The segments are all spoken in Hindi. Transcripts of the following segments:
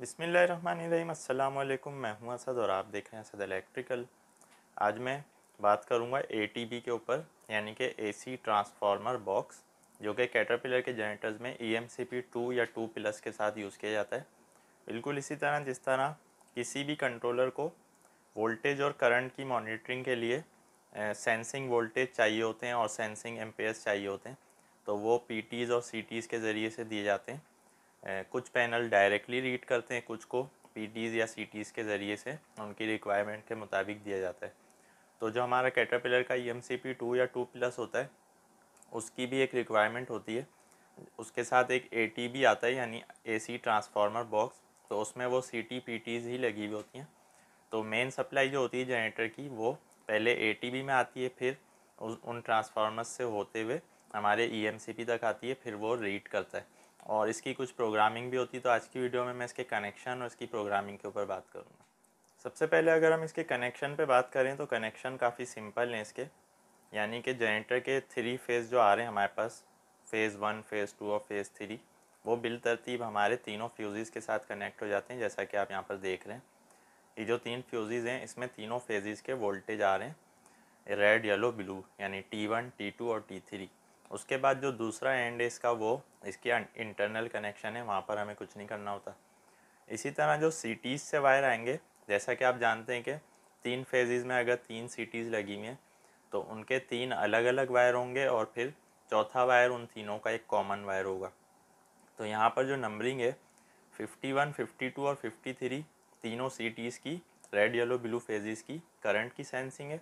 बिसमीम अल्लाम मैं हूं असद और आप देख रहे हैं असद इलेक्ट्रिकल आज मैं बात करूंगा ए के ऊपर यानी कि एसी ट्रांसफार्मर बॉक्स जो कि कैटरपिलर के जनरेटर्स में E M C P two या टू प्लस के साथ यूज़ किया जाता है बिल्कुल इसी तरह जिस तरह किसी भी कंट्रोलर को वोल्टेज और करंट की मॉनिटरिंग के लिए सेंसिंग वोल्टेज चाहिए होते हैं और सेंसिंग एम्पेयर्स चाहिए होते हैं तो वो पी और सी के ज़रिए से दिए जाते हैं कुछ पैनल डायरेक्टली रीड करते हैं कुछ को पीटीज़ या सीटीज़ के ज़रिए से उनकी रिक्वायरमेंट के मुताबिक दिया जाता है तो जो हमारा कैटरपिलर का E M C P two या टू प्लस होता है उसकी भी एक रिक्वायरमेंट होती है उसके साथ एक ए टी भी आता है यानी ए सी ट्रांसफार्मर बॉक्स तो उसमें वो सी टी पी टीज़ ही लगी हुई होती हैं तो मेन सप्लाई जो होती है जनरेटर की वो पहले ए टी बी में आती है फिर उन ट्रांसफार्मर से होते हुए हमारे ई एम सी पी तक आती है फिर वो रीड करता है और इसकी कुछ प्रोग्रामिंग भी होती है तो आज की वीडियो में मैं इसके कनेक्शन और इसकी प्रोग्रामिंग के ऊपर बात करूँगा सबसे पहले अगर हम इसके कनेक्शन पे बात करें तो कनेक्शन काफ़ी सिंपल हैं इसके यानी कि जनरेटर के थ्री फेज़ जो आ रहे हैं हमारे पास फ़ेज़ वन फ़ेज़ टू और फ़ेज़ थ्री वो बिल तरतीब हमारे तीनों फ्यूज़ के साथ कनेक्ट हो जाते हैं जैसा कि आप यहाँ पर देख रहे हैं ये जो तीन फ्यूज़ हैं इसमें तीनों फेजिज़ के वोल्टेज आ रहे हैं रेड येलो ब्लू यानी टी वन टी टू और टी थ्री उसके बाद जो दूसरा एंड है इसका वो इसकी इंटरनल कनेक्शन है वहाँ पर हमें कुछ नहीं करना होता इसी तरह जो सिटीज़ से वायर आएंगे जैसा कि आप जानते हैं कि तीन फेजिज़ में अगर तीन सिटीज़ लगी हुई हैं तो उनके तीन अलग अलग वायर होंगे और फिर चौथा वायर उन तीनों का एक कॉमन वायर होगा तो यहाँ पर जो नंबरिंग है फिफ्टी टू और थ्री तीनों सिटीज़ की रेड येलो ब्लू फेजेस की करंट की सेंसिंग है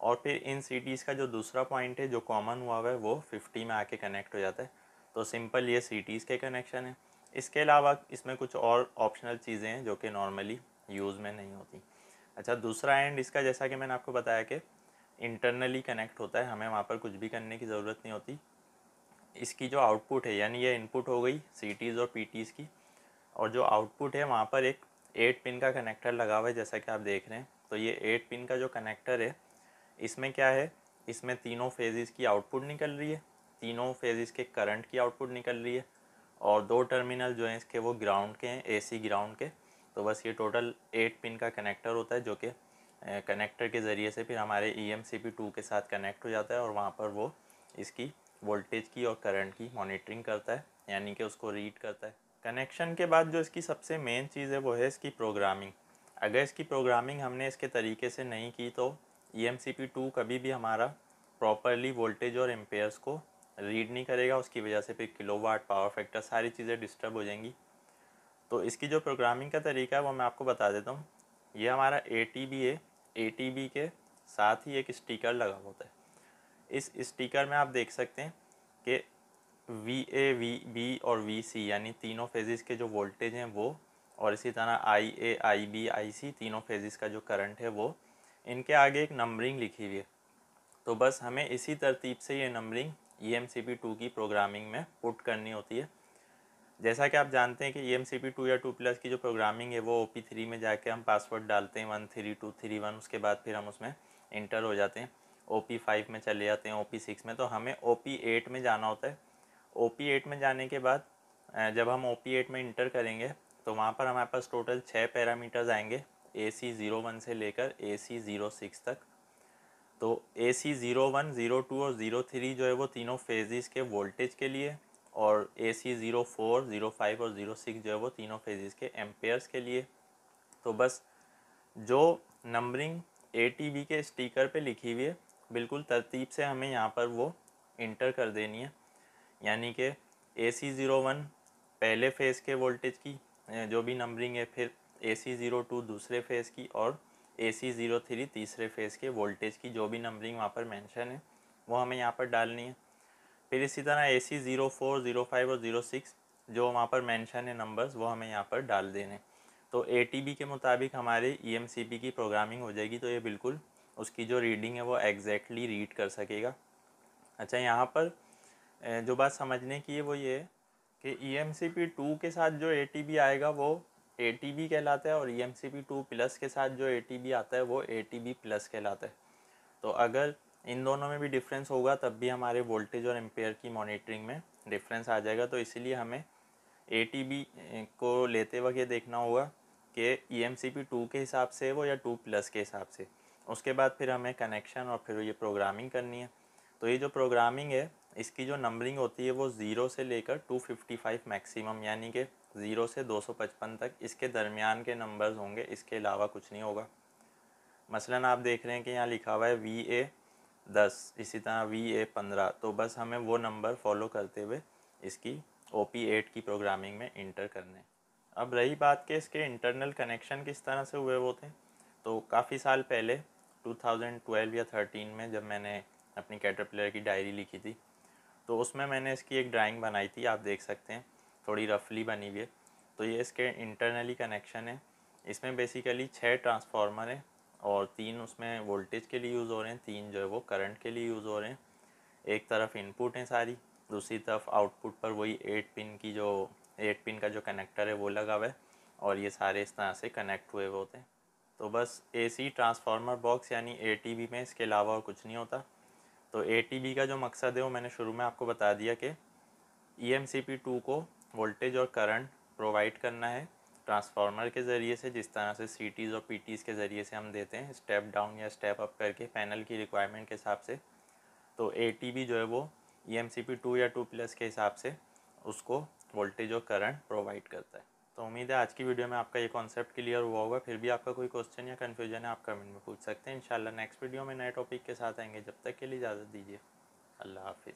और फिर इन सिटीज़ का जो दूसरा पॉइंट है जो कॉमन हुआ हुआ है वो फिफ्टी में आके कनेक्ट हो जाता है तो सिंपल ये सिटीज़ के कनेक्शन है इसके अलावा इसमें कुछ और ऑप्शनल चीज़ें हैं जो कि नॉर्मली यूज़ में नहीं होती अच्छा दूसरा एंड इसका जैसा कि मैंने आपको बताया कि इंटरनली कनेक्ट होता है हमें वहाँ पर कुछ भी करने की ज़रूरत नहीं होती इसकी जो आउटपुट है यानी ये इनपुट हो गई सीटीज़ और पी की और जो आउटपुट है वहाँ पर एक एट पिन का कनेक्टर लगा हुआ है जैसा कि आप देख रहे हैं तो ये एट पिन का जो कनेक्टर है इसमें क्या है इसमें तीनों फेजेस की आउटपुट निकल रही है तीनों फेजेस के करंट की आउटपुट निकल रही है और दो टर्मिनल जो हैं इसके वो ग्राउंड के हैं एसी ग्राउंड के तो बस ये टोटल एट पिन का कनेक्टर होता है जो कि कनेक्टर के ज़रिए से फिर हमारे E M C P two के साथ कनेक्ट हो जाता है और वहाँ पर वो इसकी वोल्टेज की और करंट की मॉनिटरिंग करता है यानी कि उसको रीड करता है कनेक्शन के बाद जो इसकी सबसे मेन चीज़ है वो है इसकी प्रोग्रामिंग अगर इसकी प्रोग्रामिंग हमने इसके तरीके से नहीं की तो E M C P two कभी भी हमारा प्रॉपरली वोल्टेज और एम्पेयर्स को रीड नहीं करेगा उसकी वजह से फिर किलो वाट पावर फैक्टर सारी चीज़ें डिस्टर्ब हो जाएंगी तो इसकी जो प्रोग्रामिंग का तरीका है वो मैं आपको बता देता हूँ ये हमारा ए टी बी है ए टी बी के साथ ही एक स्टिकर लगा होता है इस स्टिकर में आप देख सकते हैं कि वी ए वी बी और वी सी यानी तीनों फेजेस के जो वोल्टेज हैं वो और इसी तरह आई ए आई बी आई सी तीनों फेजेस का जो करंट है वो इनके आगे एक नंबरिंग लिखी हुई है तो बस हमें इसी तरतीब से ये numbering E M C P two की प्रोग्रामिंग में पुट करनी होती है जैसा कि आप जानते हैं कि E M C P two या टू प्लस की जो प्रोग्रामिंग है वो ओ पी थ्री में जाके हम पासवर्ड डालते हैं one three two three one उसके बाद फिर हम उसमें इंटर हो जाते हैं ओ पी फाइव में चले जाते हैं ओ पी सिक्स में तो हमें ओ पी एट में जाना होता है ओ पी एट में जाने के बाद जब हम ओ पी एट में इंटर करेंगे तो वहाँ पर हमारे पास टोटल छः पैरामीटर्स आएंगे ए सी ज़ीरो वन से लेकर ए सी ज़ीरो सिक्स तक तो A C zero one zero two और ज़ीरो थ्री जो है वो तीनों फेजेस के वोल्टेज के लिए और A C zero four zero five और ज़ीरो सिक्स जो है वो तीनों फेजेस के एम्पेयर्स के लिए तो बस जो नंबरिंग ए टी बी के स्टीकर पे लिखी हुई है बिल्कुल तरतीब से हमें यहाँ पर वो इंटर कर देनी है यानी कि ए सी ज़ीरो वन पहले फेज़ के वोल्टेज की जो भी नंबरिंग है फिर ए सी ज़ीरो टू दूसरे फेज़ की और ए सी ज़ीरो थ्री तीसरे फेज़ के वोल्टेज की जो भी नंबरिंग वहाँ पर मेंशन है वो हमें यहाँ पर डालनी है फिर इसी तरह A C zero four zero five और ज़ीरो सिक्स जो वहाँ पर मेंशन है नंबर्स वो हमें यहाँ पर डाल देने तो ए टी बी के मुताबिक हमारे E M C P e की प्रोग्रामिंग हो जाएगी तो ये बिल्कुल उसकी जो रीडिंग है वो एग्जैक्टली exactly रीड कर सकेगा अच्छा यहाँ पर जो बात समझने की है वो ये है कि E M C P two के साथ जो ए टी बी आएगा वो ए कहलाता है और E M C P two plus के साथ जो ए आता है वो ए प्लस कहलाता है तो अगर इन दोनों में भी डिफरेंस होगा तब भी हमारे वोल्टेज और एम्पेयर की मॉनिटरिंग में डिफरेंस आ जाएगा तो इसीलिए हमें ए को लेते वक्त ये देखना होगा कि E M C P two के हिसाब से वो या टू प्लस के हिसाब से उसके बाद फिर हमें कनेक्शन और फिर ये प्रोग्रामिंग करनी है तो ये जो प्रोग्रामिंग है इसकी जो नंबरिंग होती है वो ज़ीरो से लेकर 255 मैक्सिमम यानी कि ज़ीरो से 255 तक इसके दरमियान के नंबर्स होंगे इसके अलावा कुछ नहीं होगा मसलन आप देख रहे हैं कि यहाँ लिखा हुआ है वी ए दस इसी तरह वी ए पंद्रह तो बस हमें वो नंबर फॉलो करते हुए इसकी ओ पी एट की प्रोग्रामिंग में इंटर करने अब रही बात कि इसके इंटरनल कनेक्शन किस तरह से हुए वो थे तो काफ़ी साल पहले 2012 या 13 में जब मैंने अपनी कैटरपिलर की डायरी लिखी थी तो उसमें मैंने इसकी एक ड्राइंग बनाई थी आप देख सकते हैं थोड़ी रफली बनी हुई है तो ये इसके इंटरनली कनेक्शन है इसमें बेसिकली छः ट्रांसफार्मर हैं और तीन उसमें वोल्टेज के लिए यूज़ हो रहे हैं तीन जो है वो करंट के लिए यूज़ हो रहे हैं एक तरफ इनपुट हैं सारी दूसरी तरफ आउटपुट पर वही एट पिन की जो एट पिन का जो कनेक्टर है वो लगा हुआ है और ये सारे इस तरह से कनेक्ट हुए हुए होते हैं तो बस एसी ट्रांसफार्मर बॉक्स यानी ए में इसके अलावा और कुछ नहीं होता तो ए का जो मकसद है वो मैंने शुरू में आपको बता दिया कि E M C P two को वोल्टेज और करंट प्रोवाइड करना है ट्रांसफार्मर के ज़रिए से जिस तरह से सी टीज़ और पी टीज़ के ज़रिए से हम देते हैं स्टेप डाउन या स्टेप अप करके पैनल की रिक्वायरमेंट के हिसाब से तो ए टी बी जो है वो E M C P two या टू प्लस के हिसाब से उसको वोल्टेज और करंट प्रोवाइड करता है तो उम्मीद है आज की वीडियो में आपका ये कॉन्सेप्ट क्लियर हुआ होगा फिर भी आपका कोई क्वेश्चन या कन्फ्यूजन है आप कमेंट में पूछ सकते हैं इंशाल्लाह नेक्स्ट वीडियो में नए टॉपिक के साथ आएंगे जब तक के लिए इजाज़त दीजिए अल्लाह हाफिज़